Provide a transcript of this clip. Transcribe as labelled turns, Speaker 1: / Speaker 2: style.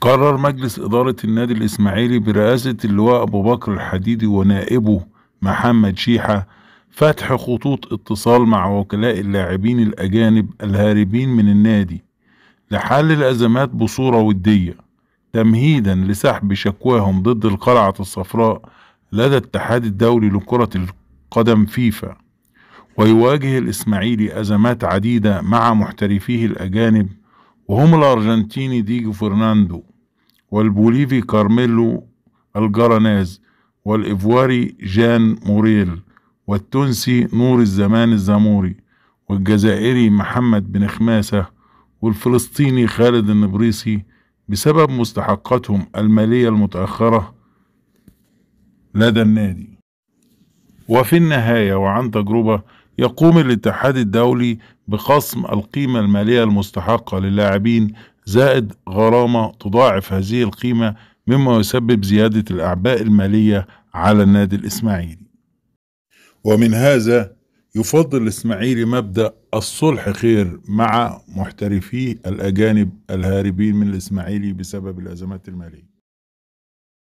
Speaker 1: قرر مجلس إدارة النادي الإسماعيلي برئاسة اللواء أبو بكر الحديدي ونائبه محمد شيحة فتح خطوط اتصال مع وكلاء اللاعبين الأجانب الهاربين من النادي لحل الأزمات بصورة ودية تمهيدا لسحب شكواهم ضد القلعة الصفراء لدى الاتحاد الدولي لكرة القدم فيفا ويواجه الإسماعيلي أزمات عديدة مع محترفيه الأجانب وهم الأرجنتيني ديجو فرناندو والبوليفي كارميلو الجراناز والإيفواري جان موريل والتونسي نور الزمان الزاموري والجزائري محمد بن خماسة والفلسطيني خالد النبريسي بسبب مستحقاتهم المالية المتأخرة لدى النادي وفي النهاية وعن تجربة يقوم الاتحاد الدولي بخصم القيمة المالية المستحقة للاعبين زائد غرامة تضاعف هذه القيمة مما يسبب زيادة الأعباء المالية على النادي الإسماعيلي ومن هذا يفضل الإسماعيلي مبدأ الصلح خير مع محترفي الأجانب الهاربين من الإسماعيلي بسبب الأزمات المالية